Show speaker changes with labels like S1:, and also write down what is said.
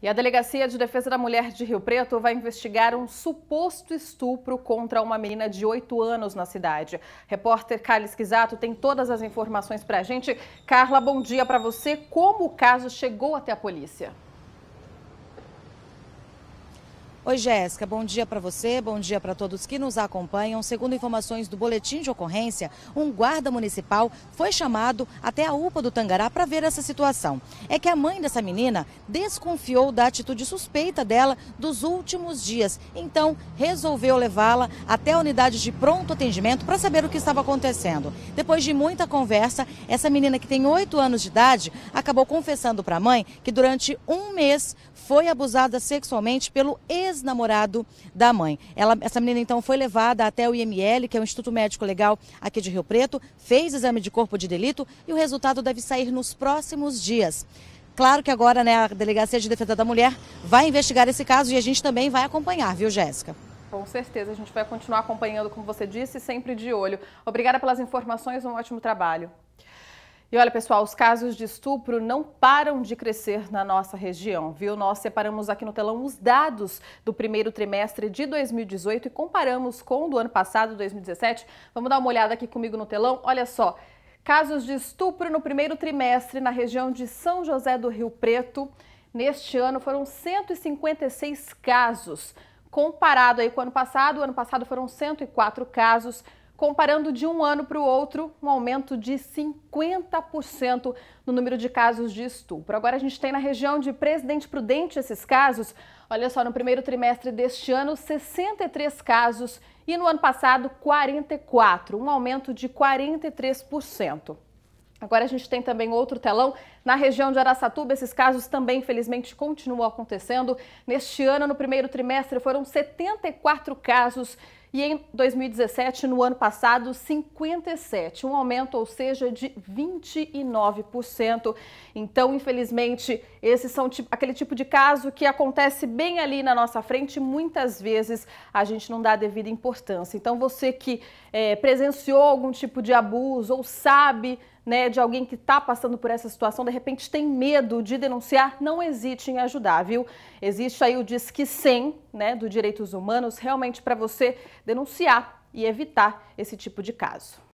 S1: E a Delegacia de Defesa da Mulher de Rio Preto vai investigar um suposto estupro contra uma menina de 8 anos na cidade. Repórter Carla Esquisato tem todas as informações para a gente. Carla, bom dia para você. Como o caso chegou até a polícia?
S2: Oi, Jéssica. Bom dia para você, bom dia para todos que nos acompanham. Segundo informações do boletim de ocorrência, um guarda municipal foi chamado até a UPA do Tangará para ver essa situação. É que a mãe dessa menina desconfiou da atitude suspeita dela dos últimos dias, então resolveu levá-la até a unidade de pronto atendimento para saber o que estava acontecendo. Depois de muita conversa, essa menina que tem 8 anos de idade acabou confessando para a mãe que durante um mês foi abusada sexualmente pelo ex ex-namorado da mãe. Ela, essa menina então foi levada até o IML, que é o Instituto Médico Legal aqui de Rio Preto, fez exame de corpo de delito e o resultado deve sair nos próximos dias. Claro que agora né, a Delegacia de Defesa da Mulher vai investigar esse caso e a gente também vai acompanhar, viu, Jéssica?
S1: Com certeza, a gente vai continuar acompanhando, como você disse, sempre de olho. Obrigada pelas informações, um ótimo trabalho. E olha, pessoal, os casos de estupro não param de crescer na nossa região, viu? Nós separamos aqui no telão os dados do primeiro trimestre de 2018 e comparamos com o do ano passado, 2017. Vamos dar uma olhada aqui comigo no telão? Olha só. Casos de estupro no primeiro trimestre na região de São José do Rio Preto. Neste ano foram 156 casos, comparado aí com o ano passado. O ano passado foram 104 casos comparando de um ano para o outro, um aumento de 50% no número de casos de estupro. Agora a gente tem na região de Presidente Prudente esses casos. Olha só, no primeiro trimestre deste ano, 63 casos e no ano passado, 44, um aumento de 43%. Agora a gente tem também outro telão na região de Araçatuba, esses casos também, infelizmente, continuam acontecendo. Neste ano, no primeiro trimestre, foram 74 casos e em 2017, no ano passado, 57, um aumento, ou seja, de 29%. Então, infelizmente, esses são aquele tipo de caso que acontece bem ali na nossa frente e muitas vezes a gente não dá a devida importância. Então, você que é, presenciou algum tipo de abuso ou sabe né, de alguém que está passando por essa situação, de repente tem medo de denunciar, não hesite em ajudar, viu? Existe aí o Disque 100, né, do Direitos Humanos, realmente para você denunciar e evitar esse tipo de caso.